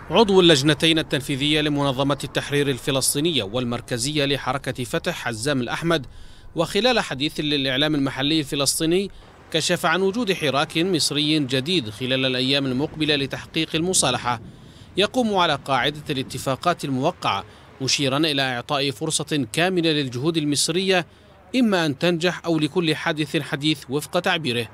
عضو اللجنتين التنفيذية لمنظمة التحرير الفلسطينية والمركزية لحركة فتح حزام الأحمد وخلال حديث للإعلام المحلي الفلسطيني كشف عن وجود حراك مصري جديد خلال الأيام المقبلة لتحقيق المصالحة يقوم على قاعدة الاتفاقات الموقعة مشيرا إلى إعطاء فرصة كاملة للجهود المصرية إما أن تنجح أو لكل حادث حديث وفق تعبيره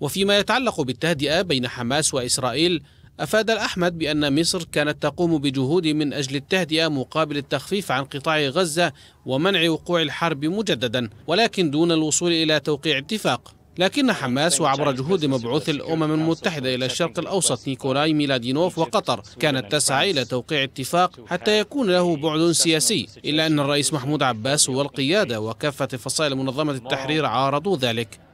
وفيما يتعلق بالتهدئة بين حماس وإسرائيل أفاد الأحمد بأن مصر كانت تقوم بجهود من أجل التهدئة مقابل التخفيف عن قطاع غزة ومنع وقوع الحرب مجددا ولكن دون الوصول إلى توقيع اتفاق لكن حماس وعبر جهود مبعوث الأمم المتحدة إلى الشرق الأوسط نيكولاي ميلادينوف وقطر كانت تسعى إلى توقيع اتفاق حتى يكون له بعد سياسي إلا أن الرئيس محمود عباس والقيادة وكافة فصائل منظمة التحرير عارضوا ذلك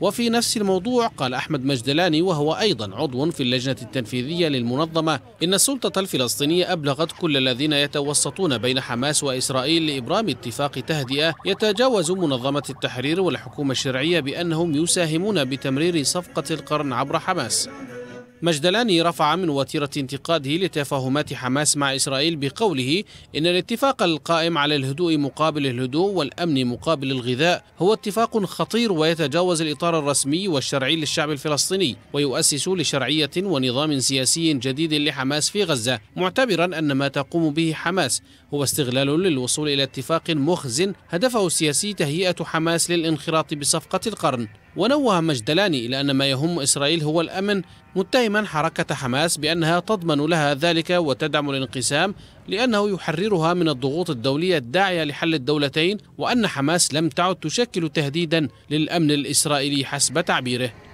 وفي نفس الموضوع قال أحمد مجدلاني وهو أيضا عضو في اللجنة التنفيذية للمنظمة إن السلطة الفلسطينية أبلغت كل الذين يتوسطون بين حماس وإسرائيل لإبرام اتفاق تهدئة يتجاوز منظمة التحرير والحكومة الشرعية بأنهم يساهمون بتمرير صفقة القرن عبر حماس مجدلاني رفع من وتيرة انتقاده لتفاهمات حماس مع إسرائيل بقوله إن الاتفاق القائم على الهدوء مقابل الهدوء والأمن مقابل الغذاء هو اتفاق خطير ويتجاوز الإطار الرسمي والشرعي للشعب الفلسطيني ويؤسس لشرعية ونظام سياسي جديد لحماس في غزة معتبرا أن ما تقوم به حماس هو استغلال للوصول إلى اتفاق مخزن هدفه السياسي تهيئة حماس للانخراط بصفقة القرن ونوه مجدلاني إلى أن ما يهم إسرائيل هو الأمن متهما حركة حماس بأنها تضمن لها ذلك وتدعم الانقسام لأنه يحررها من الضغوط الدولية الداعية لحل الدولتين وأن حماس لم تعد تشكل تهديدا للأمن الإسرائيلي حسب تعبيره